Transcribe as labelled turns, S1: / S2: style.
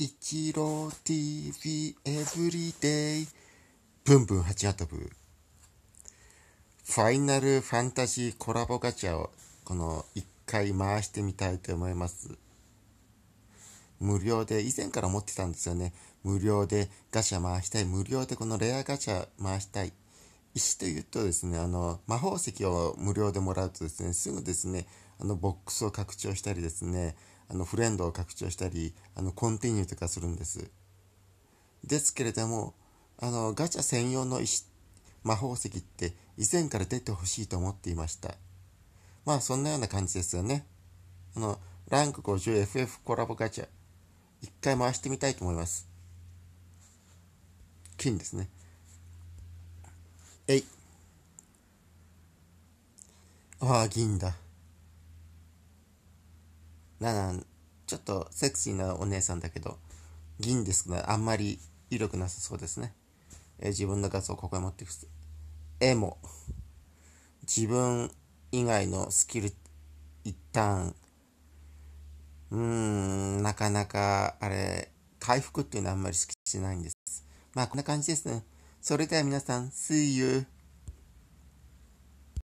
S1: イチロー TV エブリデイブンブン8アトブファイナルファンタジーコラボガチャをこの1回回してみたいと思います無料で以前から持ってたんですよね無料でガチャ回したい無料でこのレアガチャ回したい石というとですねあの魔法石を無料でもらうとですねすぐですねあのボックスを拡張したりですねあのフレンドを拡張したりあのコンティニューとかするんですですけれどもあのガチャ専用の石魔法石って以前から出てほしいと思っていましたまあそんなような感じですよねあのランク 50FF コラボガチャ一回回してみたいと思います金ですねえいああ銀だなな、ちょっとセクシーなお姉さんだけど、銀ですが、あんまり色くなさそうですね。え自分の画像をここへ持っていく。絵も、自分以外のスキル、一旦、うーん、なかなか、あれ、回復っていうのはあんまり好きしないんです。まあ、こんな感じですね。それでは皆さん、See you!